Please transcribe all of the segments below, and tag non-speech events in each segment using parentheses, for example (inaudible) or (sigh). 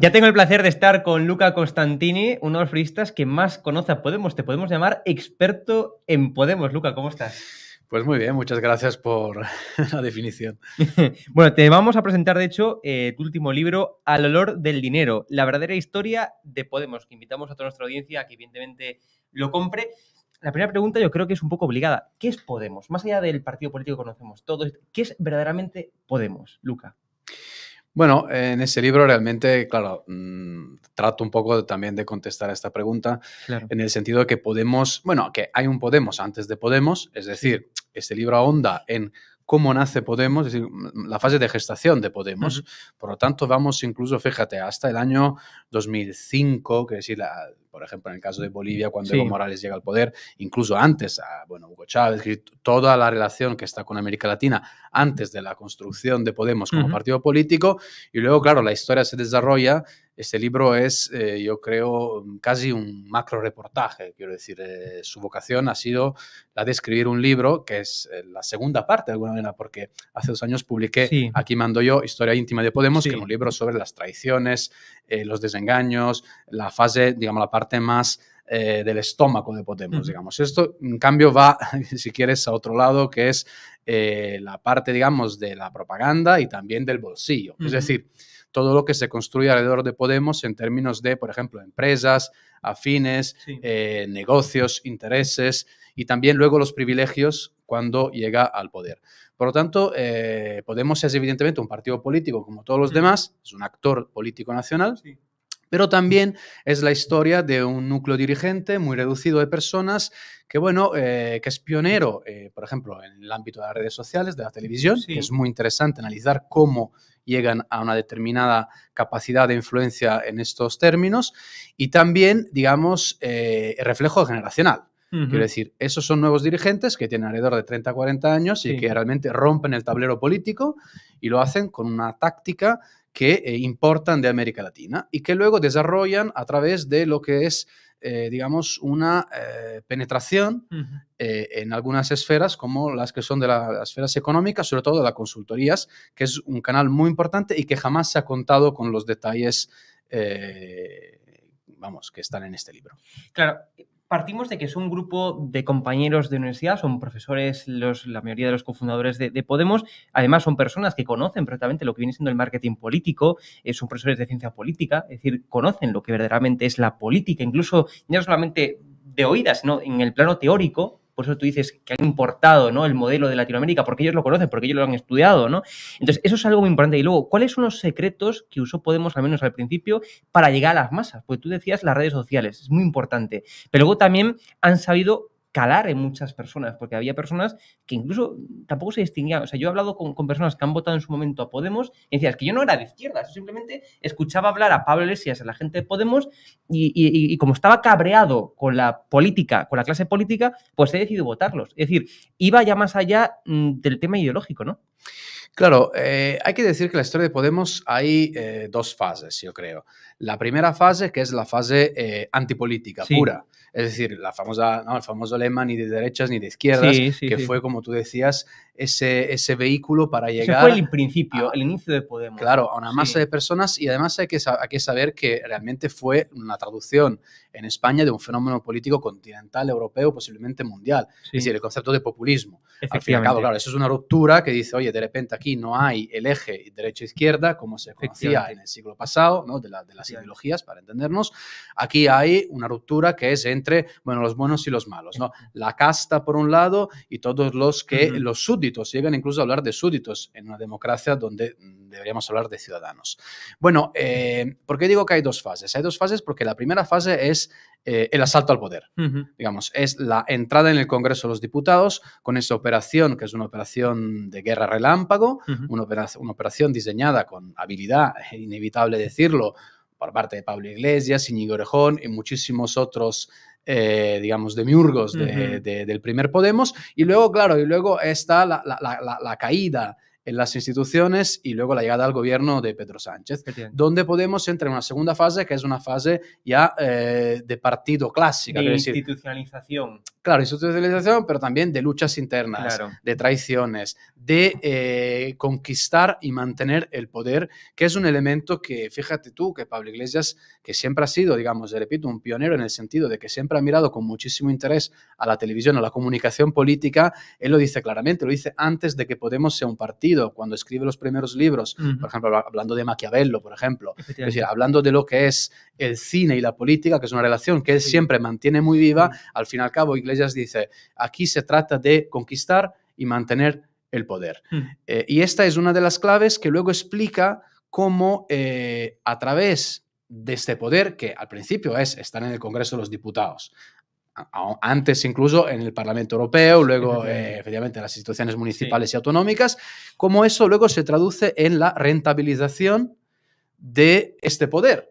Ya tengo el placer de estar con Luca Constantini, uno de los periodistas que más conoce a Podemos. Te podemos llamar experto en Podemos. Luca, ¿cómo estás? Pues muy bien, muchas gracias por (laughs) la definición. (laughs) bueno, te vamos a presentar, de hecho, eh, tu último libro, Al olor del dinero, la verdadera historia de Podemos, que invitamos a toda nuestra audiencia a que evidentemente lo compre. La primera pregunta yo creo que es un poco obligada. ¿Qué es Podemos? Más allá del partido político que conocemos todos, ¿qué es verdaderamente Podemos, Luca? Bueno, en ese libro realmente, claro, mm, trato un poco también de contestar a esta pregunta en el sentido de que podemos, bueno, que hay un Podemos antes de Podemos, es decir, este libro ahonda en cómo nace Podemos, es decir, mm, la fase de gestación de Podemos. Por lo tanto, vamos incluso, fíjate, hasta el año 2005, que decir, la, por ejemplo, en el caso de mm, Bolivia, cuando Evo Morales llega al poder, incluso antes, a, ah, bueno, Chávez, toda la relación que está con América Latina antes de la construcción de Podemos como partido político. Y luego, claro, la historia se desarrolla. Este libro es, eh, yo creo, casi un macro reportaje. Quiero decir, eh, su vocación ha sido la de escribir un libro, que es eh, la segunda parte de alguna manera, porque hace dos años publiqué Aquí mando yo, Historia íntima de Podemos, que es un libro sobre las traiciones, los desengaños, la fase, digamos, la parte más eh, del estómago de Podemos, digamos. Esto, en cambio, va, (laughs) si quieres, a otro lado, que es eh, la parte, digamos, de la propaganda y también del bolsillo. Es decir, todo lo que se construye alrededor de Podemos en términos de, por ejemplo, empresas, afines, eh, negocios, intereses y también luego los privilegios cuando llega al poder. Por lo tanto, Podemos es evidentemente un partido político como todos los demás, es un actor político nacional, pero también es la historia de un núcleo dirigente muy reducido de personas que, bueno, eh, que es pionero, eh, por ejemplo, en el ámbito de las redes sociales, de la televisión, es muy interesante analizar cómo llegan a una determinada capacidad de influencia en estos términos, y también, digamos, eh, el reflejo generacional. Quiero decir, esos son nuevos dirigentes que tienen alrededor de 30, 40 años y que realmente rompen el tablero político y lo hacen con una táctica que eh, importan de América Latina y que luego desarrollan a través de lo que es, eh, digamos, una eh, penetración en algunas esferas, como las que son de las esferas económicas, sobre todo de las consultorías, que es un canal muy importante y que jamás se ha contado con los detalles vamos, que están en este libro. Claro, partimos de que es un grupo de compañeros de universidad, son profesores, los, la mayoría de los cofundadores de, Podemos, además son personas que conocen perfectamente lo que viene siendo el marketing político, eh, son profesores de ciencia política, es decir, conocen lo que verdaderamente es la política, incluso no solamente de oídas, sino en el plano teórico, por eso tú dices que han importado ¿no? el modelo de Latinoamérica, porque ellos lo conocen, porque ellos lo han estudiado, ¿no? Entonces, eso es algo muy importante. Y luego, ¿cuáles son los secretos que usó Podemos, al menos al principio, para llegar a las masas? Pues tú decías las redes sociales, es muy importante. Pero luego también han sabido calar en muchas personas, porque había personas que incluso tampoco se distinguían. O sea, yo he hablado con, personas que han votado en su momento a Podemos y decías que yo no era de izquierda, yo simplemente escuchaba hablar a Pablo Iglesias, a la gente de Podemos, y, como estaba cabreado con la política, con la clase política, pues he decidido votarlos. Es decir, iba ya más allá mm, del tema ideológico, ¿no? Claro, eh, hay que decir que la historia de Podemos hay eh, dos fases, yo creo. La primera fase, que es la fase eh, antipolítica pura. Es decir, la famosa, el famoso lema ni de derechas ni de izquierdas, que fue, como tú decías, ese, ese vehículo para llegar... Ese fue el principio, a, el inicio de Podemos. Claro, a una masa de personas y además hay que, que saber que realmente fue una traducción en España de un fenómeno político continental, europeo, posiblemente mundial. Es decir, el concepto de populismo. Al fin y al cabo, claro, eso es una ruptura que dice, oye, de repente aquí no hay el eje derecha-izquierda, como se conocía en el siglo pasado, de, de las ideologías, para entendernos. Aquí hay una ruptura que es en entre, bueno, los buenos y los malos, ¿no? La casta por un lado y todos los que, los súbditos, llegan incluso a hablar de súbditos en una democracia donde deberíamos hablar de ciudadanos. Bueno, eh, ¿por qué digo que hay dos fases? Hay dos fases porque la primera fase es eh, el asalto al poder, digamos, es la entrada en el Congreso de los Diputados con esa operación, que es una operación de guerra relámpago, una, operación, diseñada con habilidad, inevitable decirlo, por parte de Pablo Iglesias, Iñigo Orejón y muchísimos otros eh, digamos, de, miurgos del primer Podemos. Y luego, claro, y luego está la, la, la, la caída en las instituciones y luego la llegada al gobierno de Pedro Sánchez, donde Podemos entra en una segunda fase que es una fase ya eh, de partido clásica. De institucionalización. claro, institucionalización, pero también de luchas internas, de traiciones, de eh, conquistar y mantener el poder, que es un elemento que, fíjate tú, que Pablo Iglesias, que siempre ha sido, digamos, repito, un pionero en el sentido de que siempre ha mirado con muchísimo interés a la televisión, a la comunicación política, él lo dice claramente, lo dice antes de que Podemos sea un partido cuando escribe los primeros libros, por ejemplo, hablando de Maquiavelo, por ejemplo, decir, hablando de lo que es el cine y la política, que es una relación que él siempre mantiene muy viva, al fin y al cabo Iglesias dice, aquí se trata de conquistar y mantener el poder. Eh, y esta es una de las claves que luego explica cómo eh, a través de este poder, que al principio es estar en el Congreso de los Diputados, antes incluso en el Parlamento Europeo, luego (laughs) eh, efectivamente en las instituciones municipales y autonómicas, cómo eso luego se traduce en la rentabilización de este poder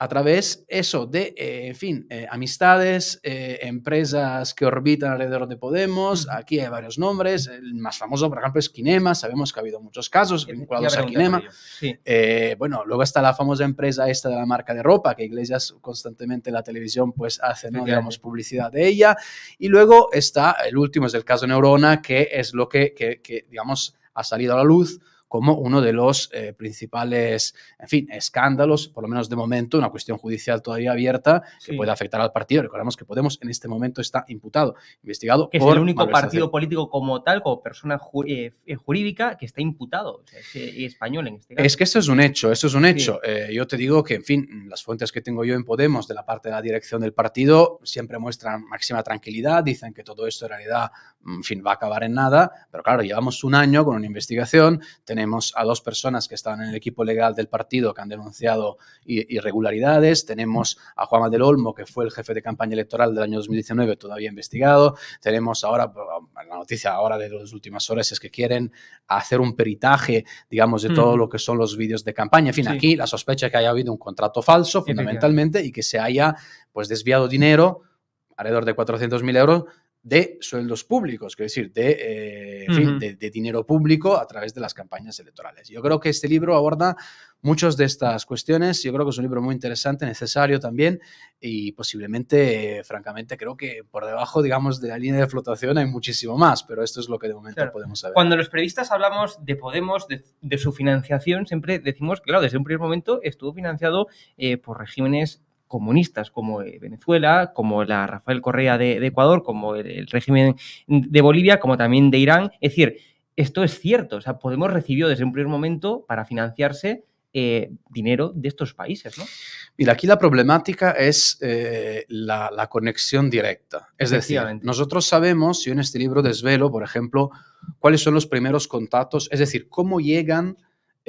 a través eso de, eh, en fin, eh, amistades, eh, empresas que orbitan alrededor de Podemos, aquí hay varios nombres, el más famoso, por ejemplo, es Kinema, sabemos que ha habido muchos casos vinculados a Kinema. bueno, luego está la famosa empresa esta de la marca de ropa, que Iglesias constantemente en la televisión pues hace, digamos, publicidad de ella. Y luego está, el último es el caso Neurona, que es lo que, que, que digamos, ha salido a la luz como uno de los eh, principales, en fin, escándalos, por lo menos de momento, una cuestión judicial todavía abierta que puede afectar al partido. Recordemos que Podemos en este momento está imputado, investigado. Que por es el único partido político como tal, como persona eh, eh, jurídica, que está imputado, es, español en este caso. Es que eso es un hecho, eso es un hecho. yo te digo que, en fin, las fuentes que tengo yo en Podemos de la parte de la dirección del partido siempre muestran máxima tranquilidad, dicen que todo esto en realidad, en fin, va a acabar en nada, pero claro, llevamos un año con una investigación, tenemos tenemos a dos personas que estaban en el equipo legal del partido que han denunciado irregularidades, tenemos a Juanma del Olmo, que fue el jefe de campaña electoral del año 2019, todavía investigado, tenemos ahora, la noticia ahora de las últimas horas es que quieren hacer un peritaje, digamos, de todo lo que son los vídeos de campaña. En fin, aquí la sospecha es que haya habido un contrato falso, fundamentalmente, y que se haya pues desviado dinero alrededor de 400.000 euros de sueldos públicos, quiero decir, eh, de, dinero público a través de las campañas electorales. Yo creo que este libro aborda muchas de estas cuestiones, yo creo que es un libro muy interesante, necesario también, y posiblemente, francamente, creo que por debajo, digamos, de la línea de flotación hay muchísimo más, pero esto es lo que de momento podemos saber. Cuando los periodistas hablamos de Podemos, de, su financiación, siempre decimos, claro, desde un primer momento estuvo financiado eh, por regímenes comunistas como eh, Venezuela, como la Rafael Correa de, Ecuador, como el, régimen de Bolivia, como también de Irán. Es decir, esto es cierto. O sea, Podemos recibir desde un primer momento para financiarse eh, dinero de estos países. ¿no? Mira, aquí la problemática es eh, la, conexión directa. Es decir, nosotros sabemos, si en este libro desvelo, por ejemplo, cuáles son los primeros contactos, es decir, cómo llegan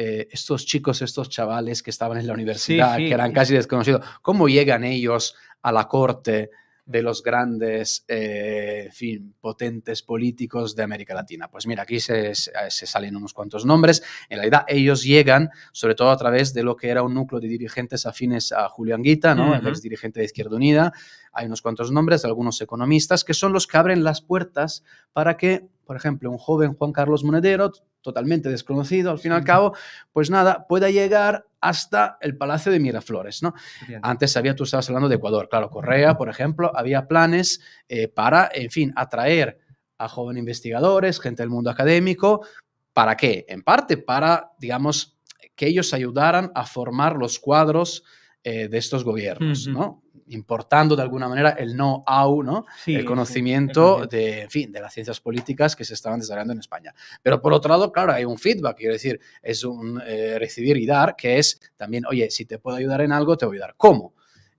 eh, estos chicos, estos chavales que estaban en la universidad, que eran casi desconocidos, ¿cómo llegan ellos a la corte? de los grandes eh, en fin, potentes políticos de América Latina. Pues mira, aquí se, salen unos cuantos nombres. En la realidad, ellos llegan sobre todo a través de lo que era un núcleo de dirigentes afines a Julián Guita, ¿no? el ex dirigente de Izquierda Unida, hay unos cuantos nombres de algunos economistas que son los que abren las puertas para que, por ejemplo, un joven Juan Carlos Monedero, totalmente desconocido, al fin y al cabo, pues nada, pueda llegar hasta el Palacio de Miraflores, ¿no? Antes había, tú estabas hablando de Ecuador, claro, Correa, por ejemplo, había planes eh, para, en fin, atraer a jóvenes investigadores, gente del mundo académico, ¿para qué? En parte para, digamos, que ellos ayudaran a formar los cuadros eh, de estos gobiernos, ¿no? importando de alguna manera el know-how, ¿no? el conocimiento de, fin, de las ciencias políticas que se estaban desarrollando en España. Pero por otro lado, claro, hay un feedback, quiero decir, es un eh, recibir y dar, que es también, oye, si te puedo ayudar en algo, te voy a ayudar. ¿Cómo?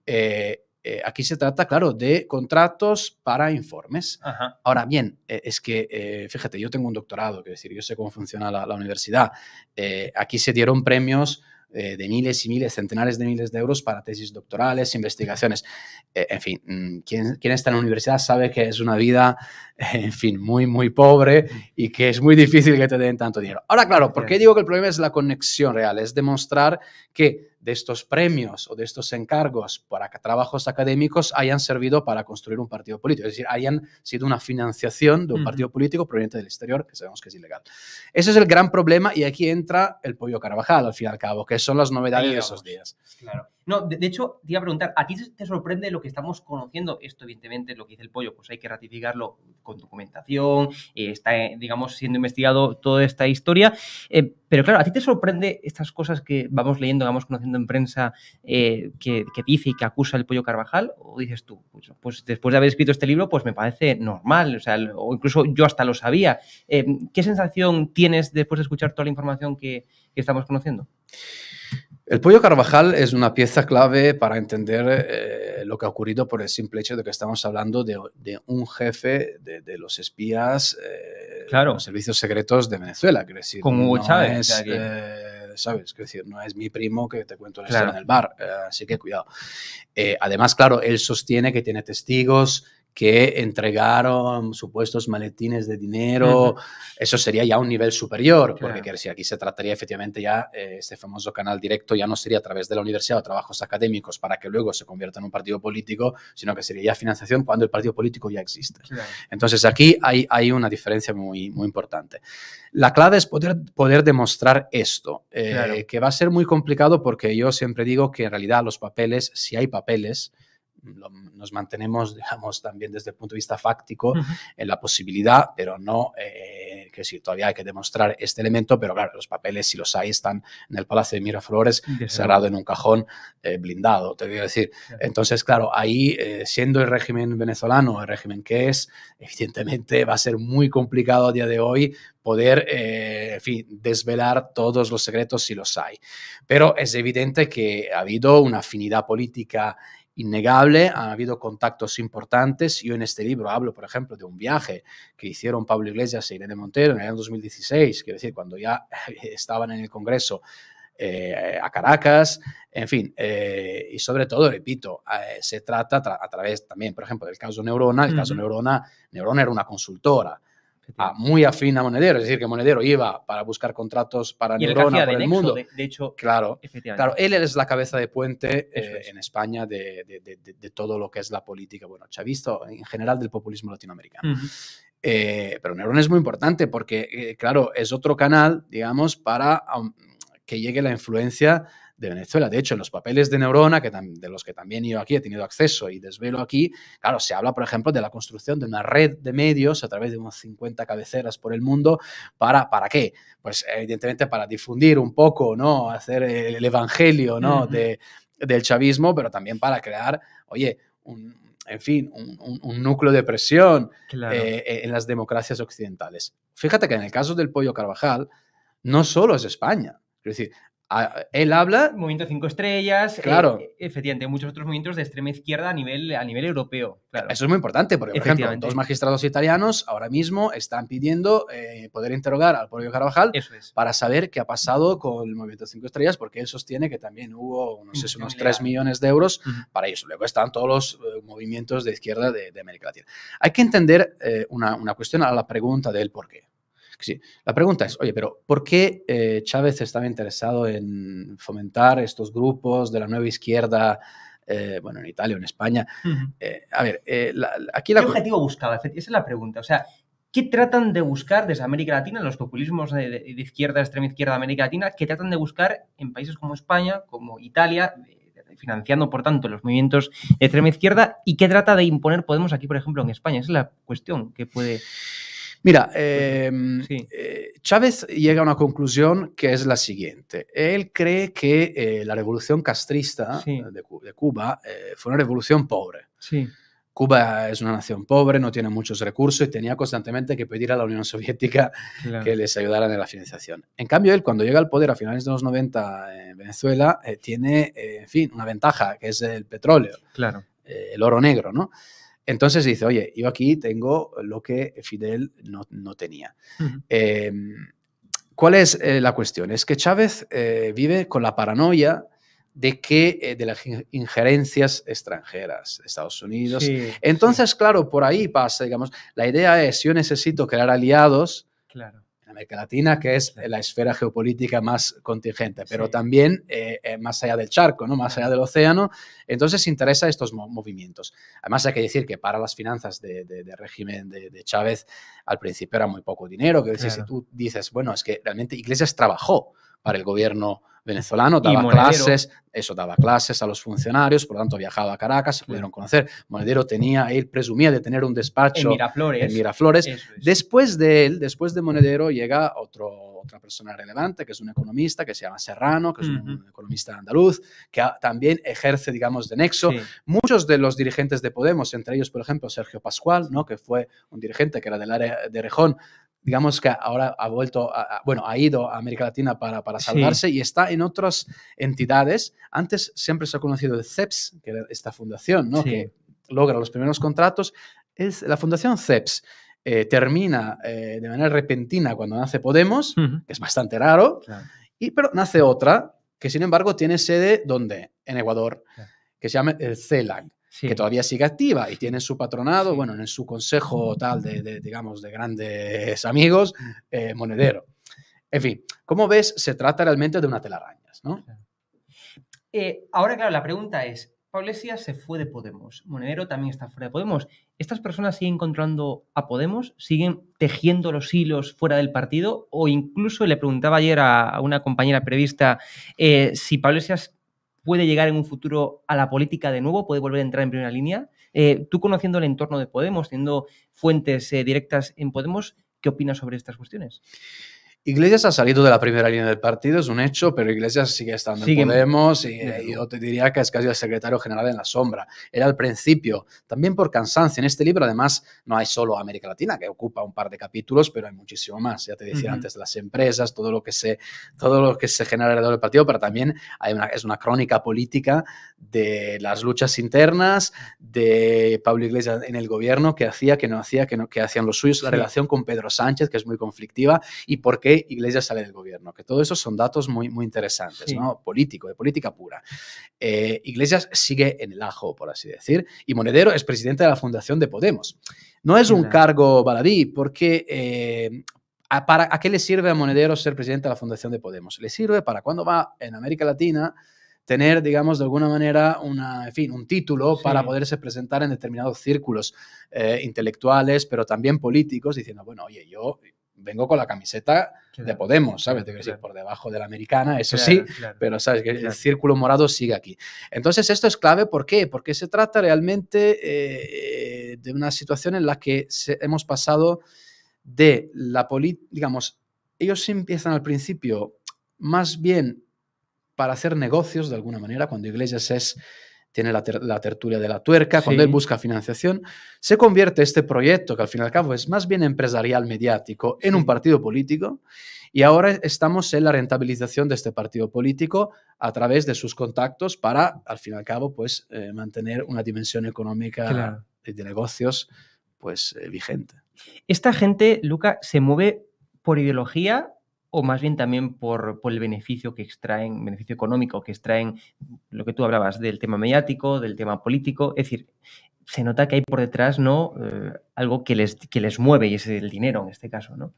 Eh, eh, aquí se trata, claro, de contratos para informes. Ahora bien, es que, fíjate, yo tengo un doctorado, quiero decir, yo sé cómo funciona la universidad. aquí se dieron premios eh, de miles y miles, centenares de miles de euros para tesis doctorales, investigaciones. Eh, en fin, mm, quien, quien, está en la universidad sabe que es una vida, (laughs) en fin, muy, muy pobre y que es muy difícil que te den tanto dinero. Ahora, claro, ¿por qué digo que el problema es la conexión real? Es demostrar que de estos premios o de estos encargos para trabajos académicos hayan servido para construir un partido político, es decir, hayan sido una financiación de un partido político proveniente del exterior, que sabemos que es ilegal. Ese es el gran problema y aquí entra el pollo Carvajal, al fin y al cabo, que son las novedades de esos días. No, de, hecho, te iba a preguntar, ¿a ti te sorprende lo que estamos conociendo? Esto, evidentemente, lo que dice el pollo, pues hay que ratificarlo con documentación, eh, está, eh, digamos, siendo investigado toda esta historia. Eh, pero claro, ¿a ti te sorprende estas cosas que vamos leyendo, vamos conociendo en prensa que, dice y que acusa el pollo Carvajal? ¿O dices tú, pues, pues, después de haber escrito este libro, pues me parece normal, o, sea, o incluso yo hasta lo sabía? ¿Qué sensación tienes después de escuchar toda la información que estamos conociendo? El pollo Carvajal es una pieza clave para entender eh, lo que ha ocurrido por el simple hecho de que estamos hablando de, un jefe de, los espías, eh, claro. los servicios secretos de Venezuela. Que decir, Como Chávez. Es, eh, ¿Sabes? decir, no es mi primo que te cuento la historia en el bar. Eh, así que cuidado. además, claro, él sostiene que tiene testigos que entregaron supuestos maletines de dinero, eso sería ya un nivel superior, porque si aquí se trataría efectivamente ya, eh, este famoso canal directo ya no sería a través de la universidad o trabajos académicos para que luego se convierta en un partido político, sino que sería ya financiación cuando el partido político ya existe. Entonces aquí hay, hay una diferencia muy, muy importante. La clave es poder, poder demostrar esto, eh, que va a ser muy complicado porque yo siempre digo que en realidad los papeles, si hay papeles, nos mantenemos, (laughs) digamos, también desde el punto de vista fáctico en la posibilidad, pero no, eh, que si todavía hay que demostrar este elemento, pero claro, los papeles, si los hay, están en el Palacio de Miraflores, cerrado en un cajón eh, blindado, te voy a decir. Entonces, claro, ahí, eh, siendo el régimen venezolano el régimen que es, evidentemente va a ser muy complicado a día de hoy poder, en fin, desvelar todos los secretos si los hay. Pero es evidente que ha habido una afinidad política innegable, ha habido contactos importantes. Yo en este libro hablo, por ejemplo, de un viaje que hicieron Pablo Iglesias e Irene Montero en el año 2016, quiero decir, cuando ya (laughs) estaban en el Congreso eh, a Caracas, en fin, eh, y sobre todo, repito, eh, se trata a través también, por ejemplo, del caso Neurona, el caso Neurona, Neurona era una consultora, muy afín a Monedero, es decir, que Monedero iba para buscar contratos para Neurona por el mundo. De, hecho, claro, claro, él es la cabeza de puente eh, en España de, todo lo que es la política, bueno, ha visto en general del populismo latinoamericano. Eh, pero Neurona es muy importante porque, eh, claro, es otro canal, digamos, para um, que llegue la influencia de Venezuela. De hecho, en los papeles de Neurona, que de los que también yo aquí he tenido acceso y desvelo aquí, claro, se habla, por ejemplo, de la construcción de una red de medios a través de unas 50 cabeceras por el mundo. ¿Para, ¿para qué? Pues evidentemente para difundir un poco, ¿no? Hacer el, evangelio, ¿no? del chavismo, pero también para crear, oye, en fin, un, núcleo de presión eh, eh, en las democracias occidentales. Fíjate que en el caso del pollo Carvajal, no solo es España. Es decir, él habla. Movimiento 5 estrellas. Eh, claro. Eh, efectivamente, muchos otros movimientos de extrema izquierda a nivel, a nivel europeo. Claro. Eso es muy importante, porque, por ejemplo, dos magistrados italianos ahora mismo están pidiendo eh, poder interrogar al propio Carvajal para saber qué ha pasado con el Movimiento 5 estrellas, porque él sostiene que también hubo, no sé, unos 3 millones de euros para eso. Luego están todos los eh, movimientos de izquierda de, América Latina. Hay que entender una, una cuestión a la pregunta del por qué. Sí. La pregunta es, oye, pero ¿por qué eh, Chávez estaba interesado en fomentar estos grupos de la nueva izquierda? Eh, bueno, en Italia o en España. Eh, a ver, aquí la... ¿Qué objetivo buscaba? Esa es la pregunta. O sea, ¿qué tratan de buscar desde América Latina, los populismos de, izquierda, extrema izquierda de América Latina, qué tratan de buscar en países como España, como Italia, financiando, por tanto, los movimientos de extrema izquierda y qué trata de imponer Podemos aquí, por ejemplo, en España. Esa es la cuestión que puede Mira, em, eh, Chávez llega a una conclusión que es la siguiente. Él cree que eh, la revolución castrista de, Cuba eh, fue una revolución pobre. Sí. Cuba es una nación pobre, no tiene muchos recursos y tenía constantemente que pedir a la Unión Soviética que les ayudara en la financiación. En cambio, él cuando llega al poder a finales de los 90 en Venezuela, tiene, en fin, una ventaja, que es el petróleo, claro. el oro negro, ¿no? Entonces dice, oye, yo aquí tengo lo que Fidel no, tenía. Em, ¿Cuál es eh, la cuestión? Es que Chávez eh, vive con la paranoia de que eh, de las injerencias extranjeras, Estados Unidos. Entonces, claro, por ahí pasa, digamos, la idea es, yo necesito crear aliados claro. América Latina, que es la esfera geopolítica más contingente, pero también eh, eh, más allá del charco, ¿no? más allá del océano. Entonces interesa estos movimientos. Además hay que decir que para las finanzas del régimen de, Chávez al principio era muy poco dinero, que si tú dices, bueno, es que realmente Iglesias trabajó para el gobierno venezolano, daba clases, eso daba clases a los funcionarios, por lo tanto viajaba a Caracas, se pudieron conocer. Monedero tenía, él presumía de tener un despacho en Miraflores. Después de él, después de Monedero, llega otro, otra persona relevante, que es un economista que se llama Serrano, que es un economista andaluz, que también ejerce, digamos, de nexo. Muchos de los dirigentes de Podemos, entre ellos, por ejemplo, Sergio Pascual, ¿no? que fue un dirigente que era del área de Rejón, digamos que ahora ha vuelto, bueno, ha ido a América Latina para, salvarse y está en otras entidades. Antes siempre se ha conocido el CEPS, que era esta fundación, ¿no? Que logra los primeros contratos. Es, la fundación CEPS eh, termina eh, de manera repentina cuando nace Podemos, que es bastante raro, y, pero nace otra que sin embargo tiene sede donde? En Ecuador, que se llama el CELAC que todavía sigue activa y tiene su patronado, bueno, en su consejo tal de, digamos, de grandes amigos, mm. eh, monedero. En fin, ¿cómo ves, se trata realmente de una telarañas, ¿no? Eh, ahora, claro, la pregunta es, Pablo se fue de Podemos, Monedero también está fuera de Podemos. ¿Estas personas siguen controlando a Podemos? ¿Siguen tejiendo los hilos fuera del partido? O incluso le preguntaba ayer a, una compañera periodista eh, si Paulesias puede llegar en un futuro a la política de nuevo, puede volver a entrar en primera línea. Eh, tú conociendo el entorno de Podemos, teniendo fuentes eh, directas en Podemos, ¿qué opinas sobre estas cuestiones? Iglesias ha salido de la primera línea del partido, es un hecho, pero Iglesias sigue estando en Podemos y, eh, yo te diría que es casi el secretario general en la sombra. Era al principio, también por cansancio. En este libro, además, no hay solo América Latina, que ocupa un par de capítulos, pero hay muchísimo más. Ya te decía antes, las empresas, todo lo que se, todo lo que se genera alrededor del partido, pero también hay una, es una crónica política de las luchas internas, de Pablo Iglesias en el gobierno, que hacía, que no hacía, que, no, que hacían los suyos, la relación con Pedro Sánchez, que es muy conflictiva, y por qué Iglesias sale del gobierno, que todo eso son datos muy, muy interesantes, ¿no? Político, de política pura. Eh, Iglesias sigue en el ajo, por así decir, y Monedero es presidente de la Fundación de Podemos. No es un cargo baladí, porque eh, ¿a, para, qué le sirve a Monedero ser presidente de la Fundación de Podemos? Le sirve para cuando va en América Latina tener, digamos, de alguna manera, una, en fin, un título para poderse presentar en determinados círculos eh, intelectuales, pero también políticos, diciendo, bueno, oye, yo vengo con la camiseta de Podemos, ¿sabes? Te que ir por debajo de la americana, eso sí, pero sabes el círculo morado sigue aquí. Entonces, esto es clave, ¿por qué? Porque se trata realmente eh, de una situación en la que hemos pasado de la política, digamos, ellos empiezan al principio más bien para hacer negocios de alguna manera, cuando Iglesias es tiene la, tertulia de la tuerca, cuando él busca financiación, se convierte este proyecto, que al fin y al cabo es más bien empresarial mediático, en un partido político, y ahora estamos en la rentabilización de este partido político a través de sus contactos para, al fin y al cabo, pues eh, mantener una dimensión económica de negocios pues eh, vigente. Esta gente, Luca, se mueve por ideología o más bien también por, el beneficio que extraen, beneficio económico que extraen, lo que tú hablabas del tema mediático, del tema político, es decir, se nota que hay por detrás ¿no? Eh, algo que les, que les mueve y es el dinero en este caso, ¿no?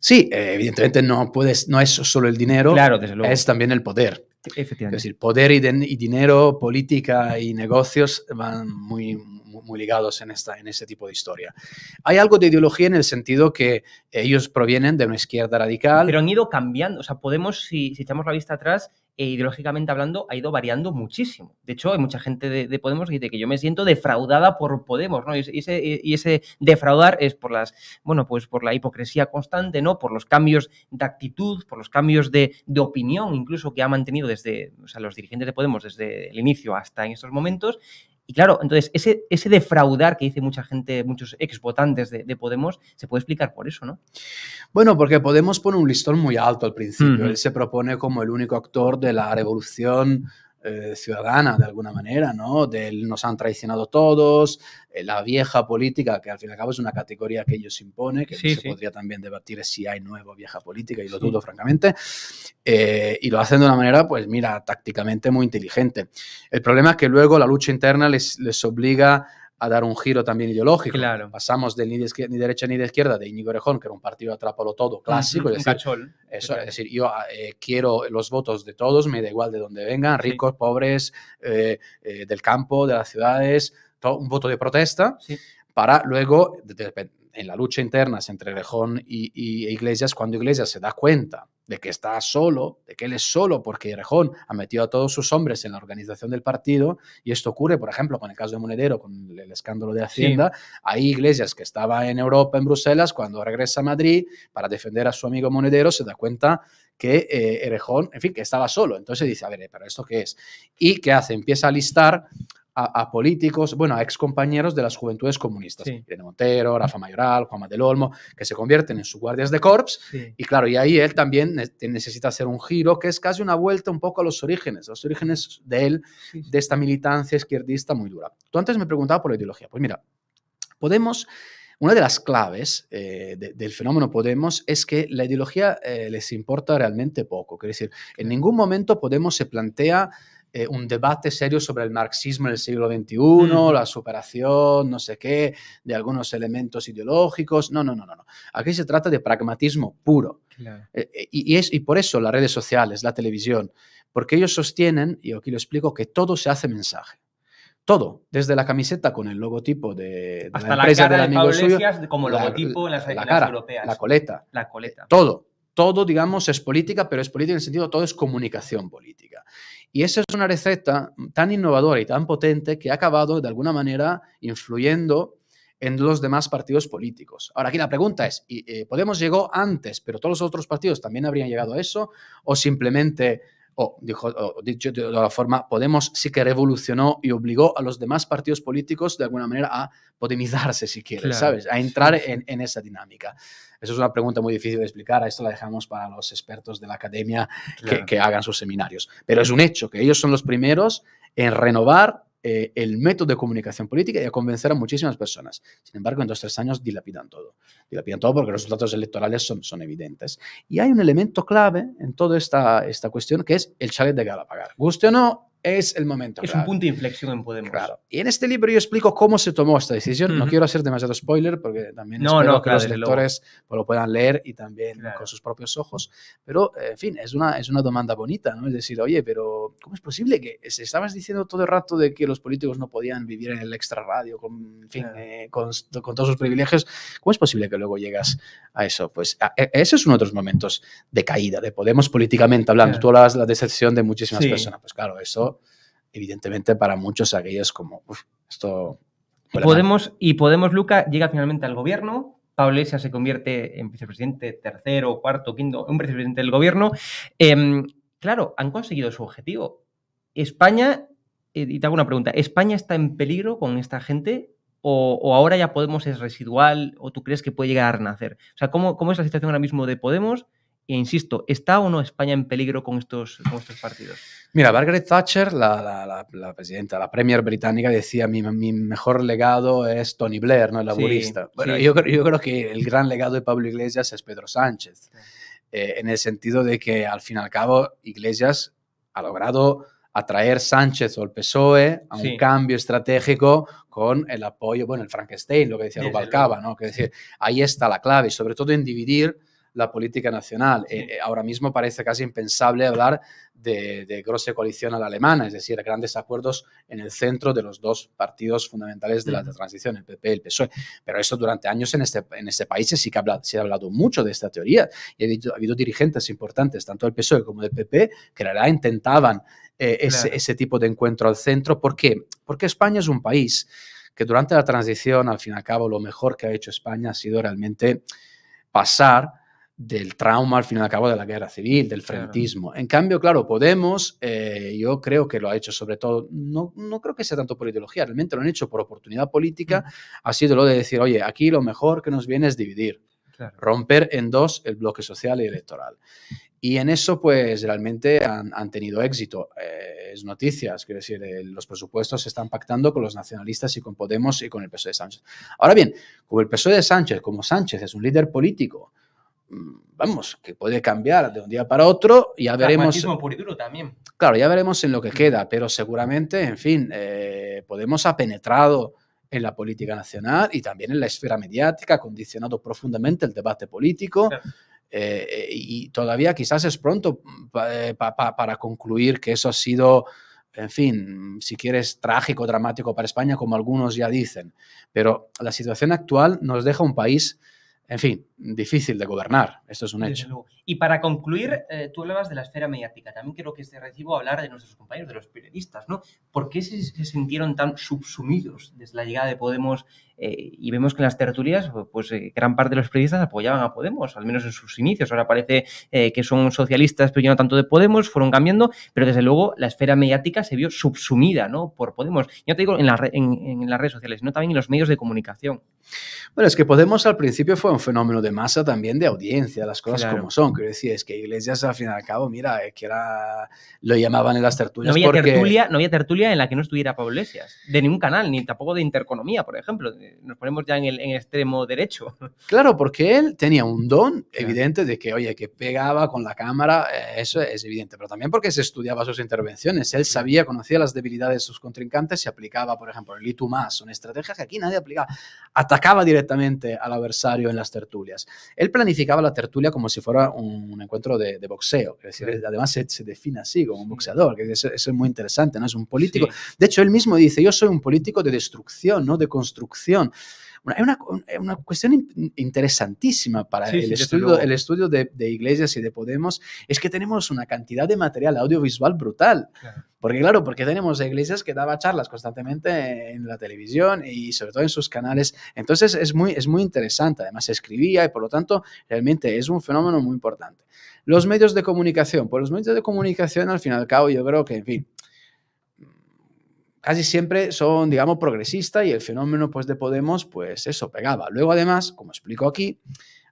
Sí, eh, evidentemente no, puedes, no es solo el dinero, claro, es también el poder. Es decir, poder y, y dinero, política y negocios van muy, muy ligados en, esta, en este tipo de historia. Hay algo de ideología en el sentido que ellos provienen de una izquierda radical. Pero han ido cambiando, o sea, podemos, si, echamos la vista atrás, eh, ideológicamente hablando, ha ido variando muchísimo. De hecho, hay mucha gente de, Podemos que dice que yo me siento defraudada por Podemos, ¿no? Y ese, y ese, defraudar es por las, bueno, pues por la hipocresía constante, ¿no? Por los cambios de actitud, por los cambios de, de opinión, incluso que ha mantenido desde, o sea, los dirigentes de Podemos desde el inicio hasta en estos momentos, y claro, entonces ese, ese defraudar que dice mucha gente, muchos ex votantes de, Podemos, se puede explicar por eso, ¿no? Bueno, porque Podemos pone un listón muy alto al principio. Él se propone como el único actor de la revolución eh, ciudadana de alguna manera, ¿no? Del nos han traicionado todos, eh, la vieja política, que al fin y al cabo es una categoría que ellos imponen, que se podría también debatir si hay nueva vieja política, y lo dudo francamente, eh, y lo hacen de una manera, pues mira, tácticamente muy inteligente. El problema es que luego la lucha interna les, les obliga a dar un giro también ideológico. Pasamos del ni, de ni derecha ni de izquierda de Íñigo Orejón, que era un partido atrápalo todo clásico. es, decir, eso, es decir, yo ah, eh, quiero los votos de todos, me da igual de dónde vengan, ricos, pobres, eh, eh, del campo, de las ciudades, un voto de protesta, para luego, en la lucha interna entre Orejón y, y Iglesias, cuando Iglesias se da cuenta de que está solo, de que él es solo porque Erejón ha metido a todos sus hombres en la organización del partido y esto ocurre, por ejemplo, con el caso de Monedero, con el escándalo de Hacienda, hay iglesias que estaba en Europa, en Bruselas, cuando regresa a Madrid para defender a su amigo Monedero, se da cuenta que Erejón, eh, en fin, que estaba solo. Entonces dice, a ver, eh, ¿pero esto qué es? ¿Y qué hace? Empieza a listar a, políticos, bueno, a excompañeros de las juventudes comunistas. Irene Montero, Rafa Mayoral, Juanma del Olmo, que se convierten en sus guardias de corps. Y claro, y ahí él también necesita hacer un giro que es casi una vuelta un poco a los orígenes, los orígenes de él, de esta militancia izquierdista muy dura. Tú antes me preguntabas por la ideología. Pues mira, Podemos, una de las claves eh, del fenómeno Podemos es que la ideología eh, les importa realmente poco. quiere decir, en ningún momento Podemos se plantea eh, un debate serio sobre el marxismo en el siglo XXI, mm. la superación, no sé qué, de algunos elementos ideológicos. No, no, no, no. Aquí se trata de pragmatismo puro. Eh, eh, y, es, y por eso las redes sociales, la televisión, porque ellos sostienen, y aquí lo explico, que todo se hace mensaje todo, desde la camiseta con el logotipo de, Hasta la empresa la cara como logotipo en las, la europeas. La coleta. La coleta. Todo. Todo, digamos, es política, pero es política en el sentido, todo es comunicación política. Y esa es una receta tan innovadora y tan potente que ha acabado de alguna manera influyendo en los demás partidos políticos. Ahora aquí la pregunta es, eh, ¿Podemos llegó antes, pero todos los otros partidos también habrían llegado a eso? ¿O simplemente o, dicho de otra forma, Podemos sí que revolucionó y obligó a los demás partidos políticos de alguna manera a podemizarse, si quieres, ¿sabes? A entrar en, esa dinámica. Eso es una pregunta muy difícil de explicar, a esto la dejamos para los expertos de la academia que, que hagan sus seminarios. Pero es un hecho que ellos son los primeros en renovar eh, el método de comunicación política y a convencer a muchísimas personas. Sin embargo, en dos o tres años dilapidan todo. Dilapidan todo porque los resultados electorales son, son evidentes. Y hay un elemento clave en toda esta, esta cuestión que es el chalet de Gala pagar. Guste o no, es el momento. Es un punto de inflexión en Podemos. Claro. Y en este libro yo explico cómo se tomó esta decisión. No quiero hacer demasiado spoiler porque también espero que los lectores pues, lo puedan leer y también con sus propios ojos. Pero, eh, en fin, es una, es una demanda bonita, ¿no? Es decir, oye, pero ¿cómo es posible que se estabas diciendo todo el rato de que los políticos no podían vivir en el extra radio, con, en fin, eh, con, todos sus privilegios? ¿Cómo es posible que luego llegas a eso? Pues e, eso es uno de los momentos de caída de Podemos políticamente hablando. Tú hablabas de la decepción de muchísimas personas. Pues claro, eso evidentemente para muchos aquellos como, esto... Podemos, y Podemos, Luca, llega finalmente al gobierno, Pablo se convierte en vicepresidente tercero, cuarto, quinto, un vicepresidente del gobierno. Em, claro, han conseguido su objetivo. España, eh, y te hago una pregunta, ¿España está en peligro con esta gente? O, ahora ya Podemos es residual? ¿O tú crees que puede llegar a renacer? O sea, cómo es la situación ahora mismo de Podemos? E insisto, ¿está o no España en peligro con estos, con partidos? Mira, Margaret Thatcher, la, presidenta, la premier británica, decía mi, mejor legado es Tony Blair, ¿no? El laborista. bueno, Yo, yo, creo que el gran legado de Pablo Iglesias es Pedro Sánchez, eh, en el sentido de que al fin y al cabo Iglesias ha logrado atraer Sánchez o el PSOE a un cambio estratégico con el apoyo, bueno, el Frankenstein, lo que decía Rubalcaba, ¿no? Que decir, ahí está la clave, sobre todo en dividir la política nacional. Eh, eh, ahora mismo parece casi impensable hablar de, de grosse coalición a la alemana, es decir, grandes acuerdos en el centro de los dos partidos fundamentales de la transición, el PP y el PSOE. Pero eso durante años en este, en este país sí que se ha hablado mucho de esta teoría y ha habido, ha habido dirigentes importantes, tanto del PSOE como del PP, que la realidad intentaban eh, ese, ese, tipo de encuentro al centro. ¿Por qué? Porque España es un país que durante la transición, al fin y al cabo, lo mejor que ha hecho España ha sido realmente pasar del trauma al fin y al cabo de la guerra civil, del frentismo. En cambio, claro, Podemos, eh, yo creo que lo ha hecho sobre todo, no, no, creo que sea tanto por ideología, realmente lo han hecho por oportunidad política, ha sido lo de decir, oye, aquí lo mejor que nos viene es dividir, romper en dos el bloque social y electoral. Y en eso, pues realmente han, tenido éxito. Eh, es noticias, quiero decir, los presupuestos se están pactando con los nacionalistas y con Podemos y con el PSOE de Sánchez. Ahora bien, como el PSOE de Sánchez, como Sánchez es un líder político, vamos, que puede cambiar de un día para otro, ya veremos... también. Claro, ya veremos en lo que queda, pero seguramente, en fin, eh, Podemos ha penetrado en la política nacional y también en la esfera mediática, ha condicionado profundamente el debate político. Eh, y todavía quizás es pronto mm, eh, para concluir que eso ha sido, en fin, si quieres, trágico, dramático para España, como algunos ya dicen. Pero la situación actual nos deja un país en fin, difícil de gobernar. Esto es un hecho. Y para concluir, eh, tú hablabas de la esfera mediática. También creo que es de recibo hablar de nuestros compañeros, de los periodistas, ¿no? ¿Por qué se, sintieron tan subsumidos desde la llegada de Podemos? Eh, y vemos que en las tertulias, pues eh, gran parte de los periodistas apoyaban a Podemos, al menos en sus inicios. Ahora parece que son socialistas, pero ya no tanto de Podemos, fueron cambiando, pero desde luego la esfera mediática se vio subsumida, ¿no? Por Podemos. no te digo en, la, en las redes sociales, sino también en los medios de comunicación. Bueno, es que Podemos al principio fue un fenómeno de masa también de audiencia, las cosas como son. Quiero decir, es que Iglesias al fin y al cabo, mira, es que era, lo llamaban en las tertulias. No había, porque... tertulia, no había tertulia en la que no estuviera Pablo Iglesias, de ningún canal, ni tampoco de Interconomía, por ejemplo. Nos ponemos ya en el, extremo derecho. (laughs) Claro, porque él tenía un don evidente de que, oye, que pegaba con la cámara, eh, eso es evidente, pero también porque se estudiaba sus intervenciones. Él sabía, conocía las debilidades de sus contrincantes y aplicaba, por ejemplo, el litu más, una estrategia que aquí nadie aplicaba. Atacaba directamente al adversario en la tertulias. Él planificaba la tertulia como si fuera un, encuentro de, boxeo, es decir, además se, define así, como un boxeador, que eso, es muy interesante, ¿no? Es un político. De hecho, él mismo dice, yo soy un político de destrucción, no de construcción. Eh, una, cuestión interesantísima para el, estudio, el estudio de, Iglesias y de Podemos, es que tenemos una cantidad de material audiovisual brutal. Porque claro, porque tenemos a Iglesias que daba charlas constantemente en la televisión y sobre todo en sus canales. Entonces es muy, es muy interesante. Además escribía y por lo tanto realmente es un fenómeno muy importante. Los medios de comunicación. por pues los medios de comunicación al fin y al cabo yo creo que, en fin, casi siempre son, digamos, progresistas y el fenómeno pues, de Podemos, pues eso, pegaba. Luego, además, como explico aquí,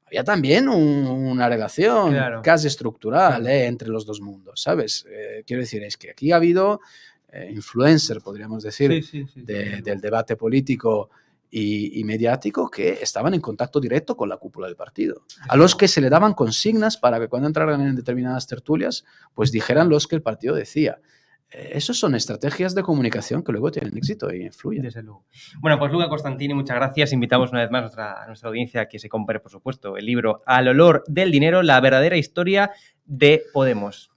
había también una relación casi estructural eh, entre los dos mundos, ¿sabes? Eh, quiero decir, es que aquí ha habido influencers, eh, influencer, podríamos decir, del debate político y, y, mediático que estaban en contacto directo con la cúpula del partido, a los que se le daban consignas para que cuando entraran en determinadas tertulias, pues dijeran los que el partido decía. Esas son estrategias de comunicación que luego tienen éxito y influyen. Desde luego. Bueno, pues Luca Constantini, muchas gracias. Invitamos una vez más a nuestra, a nuestra audiencia a que se compre, por supuesto, el libro Al olor del dinero, la verdadera historia de Podemos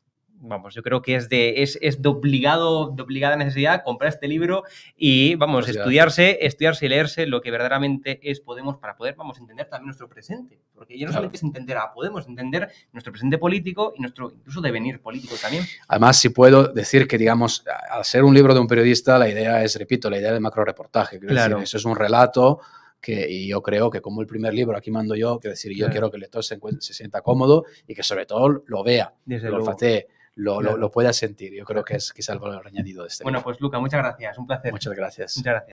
vamos, yo creo que es de, es, es de obligado, de obligada necesidad comprar este libro y, vamos, estudiarse, estudiarse y leerse lo que verdaderamente es Podemos para poder, vamos, entender también nuestro presente. Porque ya no solamente es entender a Podemos, entender nuestro presente político y nuestro incluso devenir político también. Además, si puedo decir que, digamos, al ser un libro de un periodista, la idea es, repito, la idea del macro reportaje. Claro. eso es un relato que, y yo creo que como el primer libro, aquí mando yo, que decir, yo quiero que el lector se, se, sienta cómodo y que sobre todo lo vea, Desde lo olfatee lo, pueda sentir. Yo creo que es quizá el valor añadido de este. Bueno, pues Luca, muchas gracias. Un placer. Muchas gracias. Muchas gracias.